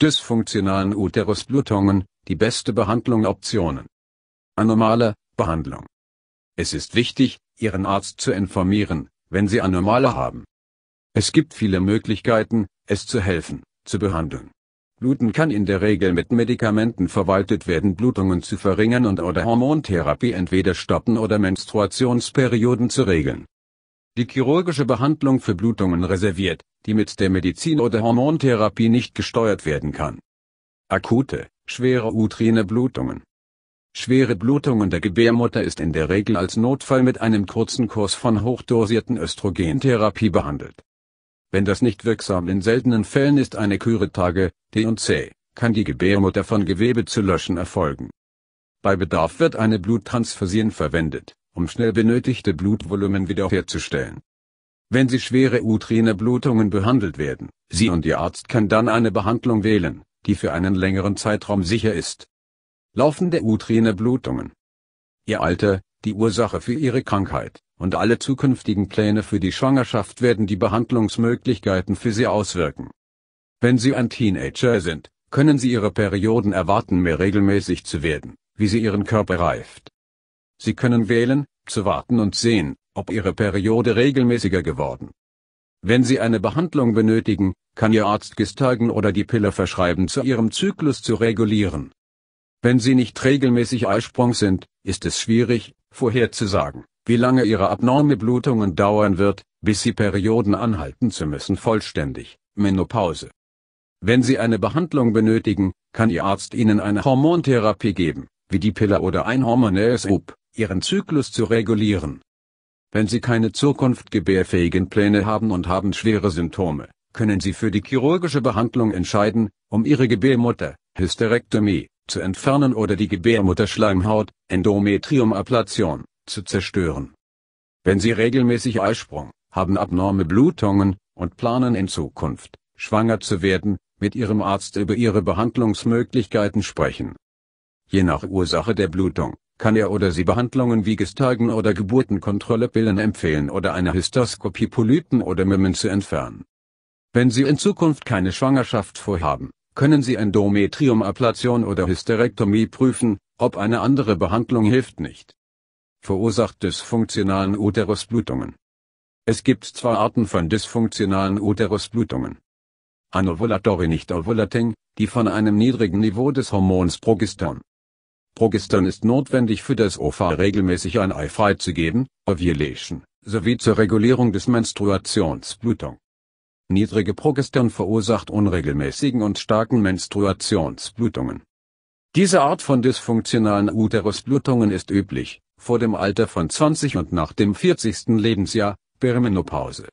dysfunktionalen Uterusblutungen, die beste Behandlung Optionen. Anomale Behandlung. Es ist wichtig, Ihren Arzt zu informieren, wenn Sie Anomale haben. Es gibt viele Möglichkeiten, es zu helfen, zu behandeln. Bluten kann in der Regel mit Medikamenten verwaltet werden, Blutungen zu verringern und oder Hormontherapie entweder stoppen oder Menstruationsperioden zu regeln die chirurgische Behandlung für Blutungen reserviert, die mit der Medizin oder Hormontherapie nicht gesteuert werden kann. Akute, schwere uterine Blutungen. Schwere Blutungen der Gebärmutter ist in der Regel als Notfall mit einem kurzen Kurs von hochdosierten Östrogentherapie behandelt. Wenn das nicht wirksam in seltenen Fällen ist eine Küre Tage, D&C, kann die Gebärmutter von Gewebe zu löschen erfolgen. Bei Bedarf wird eine Bluttransfusion verwendet um schnell benötigte Blutvolumen wiederherzustellen. Wenn Sie schwere utrine Blutungen behandelt werden, Sie und Ihr Arzt kann dann eine Behandlung wählen, die für einen längeren Zeitraum sicher ist. Laufende utrine Blutungen. Ihr Alter, die Ursache für Ihre Krankheit und alle zukünftigen Pläne für die Schwangerschaft werden die Behandlungsmöglichkeiten für Sie auswirken. Wenn Sie ein Teenager sind, können Sie Ihre Perioden erwarten, mehr regelmäßig zu werden, wie sie Ihren Körper reift. Sie können wählen, zu warten und sehen, ob Ihre Periode regelmäßiger geworden. Wenn Sie eine Behandlung benötigen, kann Ihr Arzt Gestagen oder die Pille verschreiben zu Ihrem Zyklus zu regulieren. Wenn Sie nicht regelmäßig Eisprung sind, ist es schwierig, vorherzusagen, wie lange Ihre abnorme Blutungen dauern wird, bis Sie Perioden anhalten zu müssen vollständig, Menopause. Wenn Sie eine Behandlung benötigen, kann Ihr Arzt Ihnen eine Hormontherapie geben, wie die Pille oder ein hormonelles Up ihren Zyklus zu regulieren. Wenn Sie keine zukunftgebärfähigen Pläne haben und haben schwere Symptome, können Sie für die chirurgische Behandlung entscheiden, um Ihre Gebärmutter, Hysterektomie, zu entfernen oder die Gebärmutterschleimhaut, Endometriumablation, zu zerstören. Wenn Sie regelmäßig Eisprung, haben abnorme Blutungen und planen in Zukunft, schwanger zu werden, mit Ihrem Arzt über Ihre Behandlungsmöglichkeiten sprechen. Je nach Ursache der Blutung kann er oder sie Behandlungen wie Gestagen oder Geburtenkontrolle Pillen empfehlen oder eine Histoskopie Polypen oder Mimmen zu entfernen. Wenn Sie in Zukunft keine Schwangerschaft vorhaben, können Sie Endometriumablation oder Hysterektomie prüfen, ob eine andere Behandlung hilft nicht. Verursacht dysfunktionalen Uterusblutungen. Es gibt zwei Arten von dysfunktionalen Uterusblutungen. Anovulatory nicht ovulating, die von einem niedrigen Niveau des Hormons Progesteron, Progestern ist notwendig für das OFA regelmäßig ein Ei freizugeben, Ovulation, sowie zur Regulierung des Menstruationsblutung. Niedrige Progestern verursacht unregelmäßigen und starken Menstruationsblutungen. Diese Art von dysfunktionalen Uterusblutungen ist üblich, vor dem Alter von 20 und nach dem 40. Lebensjahr, Perimenopause.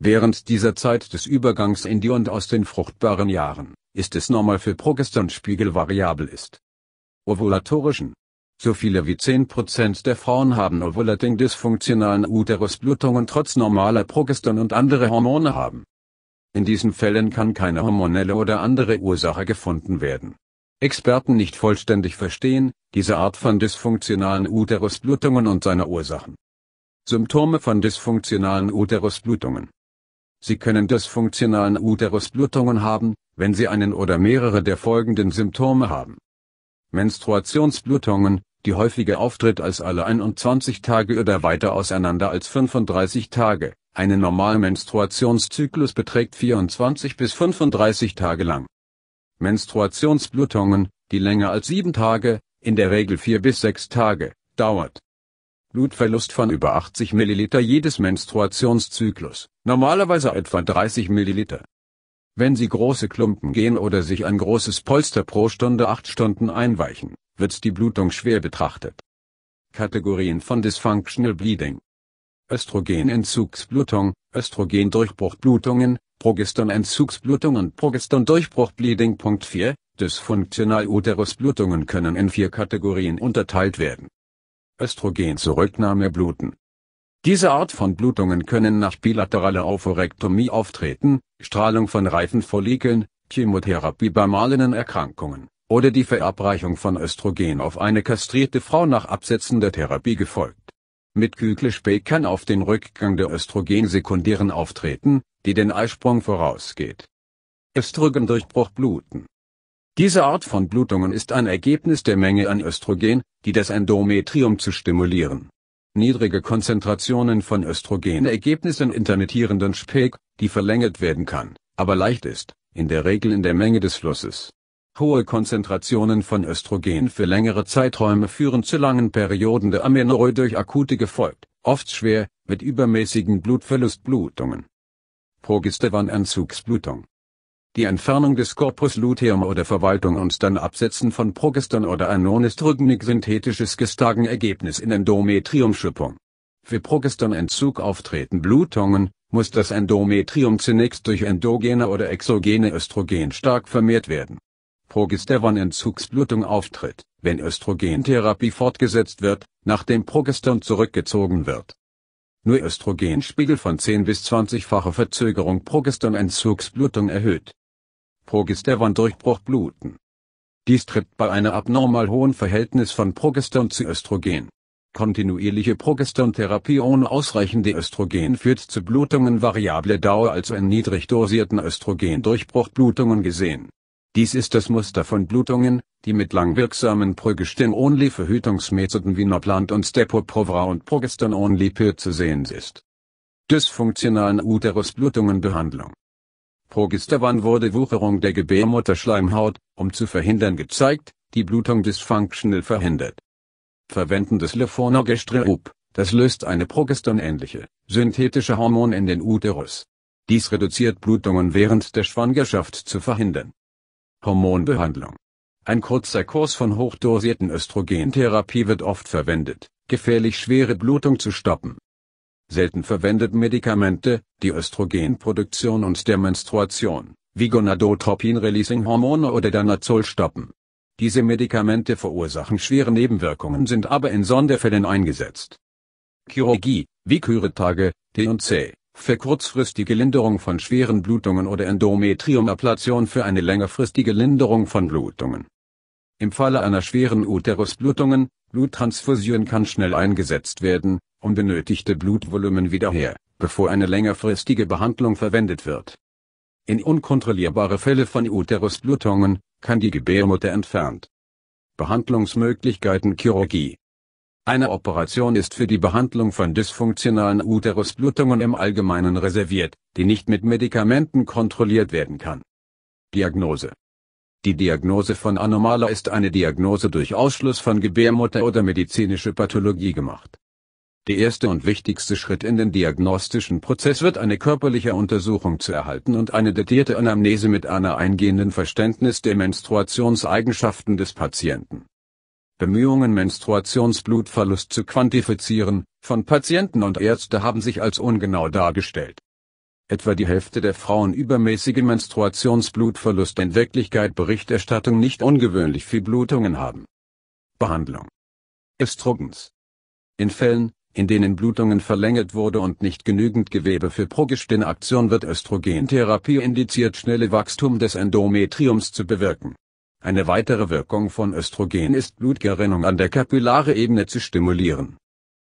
Während dieser Zeit des Übergangs in die und aus den fruchtbaren Jahren, ist es normal für Progesternspiegel variabel ist ovulatorischen. So viele wie 10% der Frauen haben ovulating dysfunktionalen Uterusblutungen trotz normaler Progeston und andere Hormone haben. In diesen Fällen kann keine hormonelle oder andere Ursache gefunden werden. Experten nicht vollständig verstehen, diese Art von dysfunktionalen Uterusblutungen und seine Ursachen. Symptome von dysfunktionalen Uterusblutungen. Sie können dysfunktionalen Uterusblutungen haben, wenn Sie einen oder mehrere der folgenden Symptome haben. Menstruationsblutungen, die häufiger auftritt als alle 21 Tage oder weiter auseinander als 35 Tage. Eine normale Menstruationszyklus beträgt 24 bis 35 Tage lang. Menstruationsblutungen, die länger als 7 Tage, in der Regel 4 bis 6 Tage, dauert. Blutverlust von über 80 Milliliter jedes Menstruationszyklus, normalerweise etwa 30 Milliliter. Wenn Sie große Klumpen gehen oder sich ein großes Polster pro Stunde acht Stunden einweichen, wird die Blutung schwer betrachtet. Kategorien von Dysfunctional Bleeding Östrogenentzugsblutung, Östrogendurchbruchblutungen, Progesteronentzugsblutung und Progestondurchbruchbleeding. 4. Dysfunktional Uterusblutungen können in vier Kategorien unterteilt werden. Östrogenzurücknahmebluten, diese Art von Blutungen können nach bilateraler Aphorektomie auftreten, Strahlung von reifen Follikeln, Chemotherapie bei malenen Erkrankungen, oder die Verabreichung von Östrogen auf eine kastrierte Frau nach Absetzen der Therapie gefolgt. Mit Kyklespä kann auf den Rückgang der Östrogensekundären auftreten, die den Eisprung vorausgeht. Östrogendurchbruch bluten. Diese Art von Blutungen ist ein Ergebnis der Menge an Östrogen, die das Endometrium zu stimulieren niedrige Konzentrationen von Östrogen Ergebnissen intermittierenden Speck, die verlängert werden kann, aber leicht ist, in der Regel in der Menge des Flusses. Hohe Konzentrationen von Östrogen für längere Zeiträume führen zu langen Perioden der Amenorrhoe durch akute gefolgt, oft schwer, mit übermäßigen Blutverlustblutungen. Progesteronentzugsblutung die Entfernung des Corpus luteum oder Verwaltung und dann Absetzen von Progestern oder Anonestrognik synthetisches Gestagen-Ergebnis in Endometriumschüppung. Für Progesternentzug auftreten Blutungen, muss das Endometrium zunächst durch endogene oder exogene Östrogen stark vermehrt werden. Progesteronentzugsblutung auftritt, wenn Östrogentherapie fortgesetzt wird, nachdem Progestern zurückgezogen wird. Nur Östrogenspiegel von 10 bis 20-fache Verzögerung Progesternentzugsblutung erhöht. Progesteron-Durchbruch bluten. Dies tritt bei einem abnormal hohen Verhältnis von Progesteron zu Östrogen. Kontinuierliche Progesterontherapie ohne ausreichende Östrogen führt zu Blutungen variable Dauer also in niedrig dosierten Östrogendurchbruchblutungen gesehen. Dies ist das Muster von Blutungen, die mit langwirksamen Progesteron-Only-Verhütungsmethoden wie Noplant und Stepoprovra und Progesteron-Only pyr zu sehen ist. Dysfunktionalen Uterusblutungen Behandlung Progesteron wurde Wucherung der Gebärmutterschleimhaut, um zu verhindern gezeigt, die Blutung dysfunctional verhindert. Verwenden des Lefonogestrelup, das löst eine progesteronähnliche, synthetische Hormon in den Uterus. Dies reduziert Blutungen während der Schwangerschaft zu verhindern. Hormonbehandlung. Ein kurzer Kurs von hochdosierten Östrogentherapie wird oft verwendet, gefährlich schwere Blutung zu stoppen selten verwendet Medikamente, die Östrogenproduktion und der Menstruation, wie Gonadotropin-Releasing-Hormone oder Danazol stoppen. Diese Medikamente verursachen schwere Nebenwirkungen sind aber in Sonderfällen eingesetzt. Chirurgie, wie Küretage, D&C, für kurzfristige Linderung von schweren Blutungen oder Endometriumablation für eine längerfristige Linderung von Blutungen. Im Falle einer schweren Uterusblutungen, Bluttransfusion kann schnell eingesetzt werden, um benötigte Blutvolumen wieder her, bevor eine längerfristige Behandlung verwendet wird. In unkontrollierbare Fälle von Uterusblutungen kann die Gebärmutter entfernt. Behandlungsmöglichkeiten Chirurgie Eine Operation ist für die Behandlung von dysfunktionalen Uterusblutungen im Allgemeinen reserviert, die nicht mit Medikamenten kontrolliert werden kann. Diagnose die Diagnose von Anomala ist eine Diagnose durch Ausschluss von Gebärmutter oder medizinische Pathologie gemacht. Der erste und wichtigste Schritt in den diagnostischen Prozess wird eine körperliche Untersuchung zu erhalten und eine datierte Anamnese mit einer eingehenden Verständnis der Menstruationseigenschaften des Patienten. Bemühungen Menstruationsblutverlust zu quantifizieren, von Patienten und Ärzte haben sich als ungenau dargestellt etwa die Hälfte der Frauen übermäßige Menstruationsblutverlust in Wirklichkeit Berichterstattung nicht ungewöhnlich viel Blutungen haben. Behandlung Östrogens In Fällen, in denen Blutungen verlängert wurde und nicht genügend Gewebe für Progestin-Aktion wird Östrogentherapie indiziert schnelle Wachstum des Endometriums zu bewirken. Eine weitere Wirkung von Östrogen ist Blutgerinnung an der Kapillare Ebene zu stimulieren.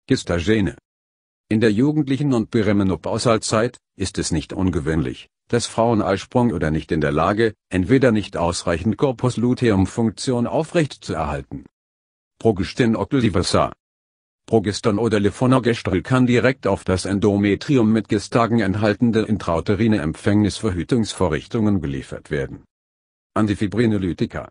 Gestagene in der jugendlichen und Perimenopausalzeit ist es nicht ungewöhnlich, dass Frauen Eisprung oder nicht in der Lage, entweder nicht ausreichend Corpus Luteum-Funktion aufrechtzuerhalten. Progestin occlusiva Progeston oder Levonorgestrel kann direkt auf das Endometrium mit Gestagen enthaltende intrauterine Empfängnisverhütungsvorrichtungen geliefert werden. Antifibrinolytika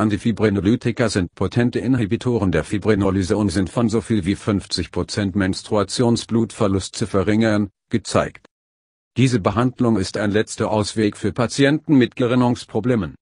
Antifibrinolytika sind potente Inhibitoren der Fibrinolyse und sind von so viel wie 50 Prozent Menstruationsblutverlust zu verringern, gezeigt. Diese Behandlung ist ein letzter Ausweg für Patienten mit Gerinnungsproblemen